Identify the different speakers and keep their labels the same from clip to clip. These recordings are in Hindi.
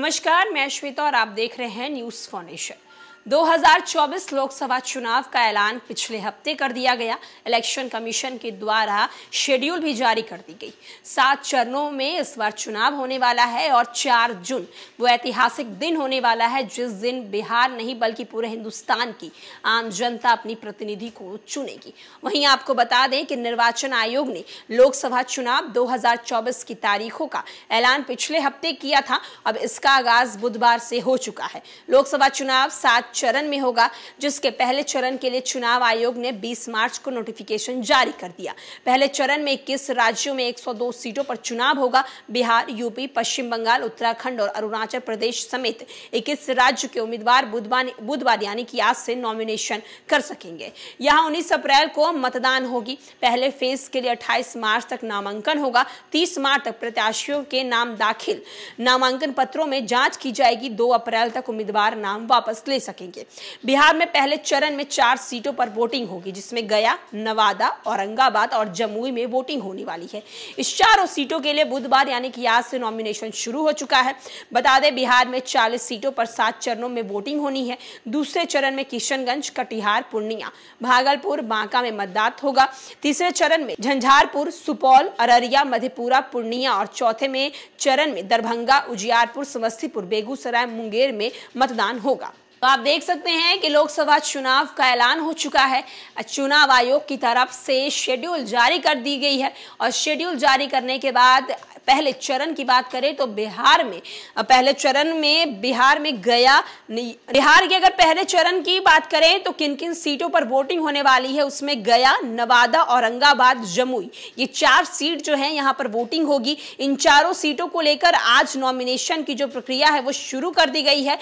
Speaker 1: नमस्कार मैं श्वेता और आप देख रहे हैं न्यूज फाउंडेशन 2024 लोकसभा चुनाव का ऐलान पिछले हफ्ते कर दिया गया इलेक्शन कमीशन के द्वारा शेड्यूल भी जारी कर दी गई सात चरणों में इस बार चुनाव होने वाला है और 4 जून वो ऐतिहासिक दिन होने वाला है जिस दिन बिहार नहीं बल्कि पूरे हिंदुस्तान की आम जनता अपनी प्रतिनिधि को चुनेगी वहीं आपको बता दें कि निर्वाचन आयोग ने लोकसभा चुनाव दो की तारीखों का ऐलान पिछले हफ्ते किया था अब इसका आगाज बुधवार से हो चुका है लोकसभा चुनाव सात चरण में होगा जिसके पहले चरण के लिए चुनाव आयोग ने 20 मार्च को नोटिफिकेशन जारी कर दिया पहले चरण में इक्कीस राज्यों में 102 सीटों पर चुनाव होगा बिहार यूपी पश्चिम बंगाल उत्तराखंड और अरुणाचल प्रदेश समेत इक्कीस राज्य के उम्मीदवार बुधवार यानी कि आज से नॉमिनेशन कर सकेंगे यहाँ उन्नीस अप्रैल को मतदान होगी पहले फेज के लिए अट्ठाईस मार्च तक नामांकन होगा तीस मार्च तक प्रत्याशियों के नाम दाखिल नामांकन पत्रों में जांच की जाएगी दो अप्रैल तक उम्मीदवार नाम वापस ले सकते सकेंगे बिहार में पहले चरण में चार सीटों पर वोटिंग होगी जिसमें गया नवादा औरंगाबाद और जमुई में वोटिंग होने वाली है इस चारों सीटों के लिए बुधवार यानी कि आज से नॉमिनेशन शुरू हो चुका है बता दें बिहार में चालीस सीटों पर सात चरणों में वोटिंग होनी है दूसरे चरण में किशनगंज कटिहार पूर्णिया भागलपुर बांका में मतदान होगा तीसरे चरण में झंझारपुर सुपौल अररिया मधेपुरा पूर्णिया और चौथे में चरण में दरभंगा उजियारपुर समस्तीपुर बेगूसराय मुंगेर में मतदान होगा तो आप देख सकते हैं कि लोकसभा चुनाव का ऐलान हो चुका है चुनाव आयोग की तरफ से शेड्यूल जारी कर दी गई है और शेड्यूल जारी करने के बाद पहले चरण की बात करें तो बिहार में पहले चरण में बिहार में गया बिहार की अगर पहले चरण की बात करें तो किन किन सीटों पर वोटिंग होने वाली है उसमें गया नवादा औरंगाबाद जमुई ये चार सीट जो है यहाँ पर वोटिंग होगी इन चारों सीटों को लेकर आज नॉमिनेशन की जो प्रक्रिया है वो शुरू कर दी गई है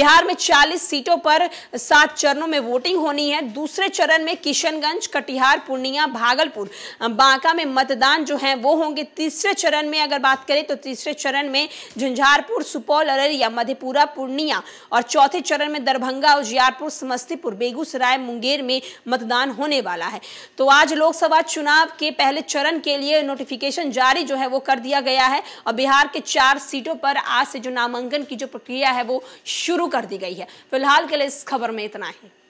Speaker 1: बिहार में चालीस सीटों पर सात चरणों में वोटिंग होनी है दूसरे चरण में किशनगंज कटिहार पूर्णिया भागलपुर बांका में मतदान जो है वो होंगे तीसरे चरण में अगर बात करें तो तीसरे चरण में झुंझारपुर सुपौल अररिया मधेपुरा पूर्णिया और चौथे चरण में दरभंगा उजियारपुर समस्तीपुर बेगूसराय मुंगेर में मतदान होने वाला है तो आज लोकसभा चुनाव के पहले चरण के लिए नोटिफिकेशन जारी जो है वो कर दिया गया है और बिहार के चार सीटों पर आज से जो नामांकन की जो प्रक्रिया है वो शुरू कर दी गई है फिलहाल के लिए इस खबर में इतना ही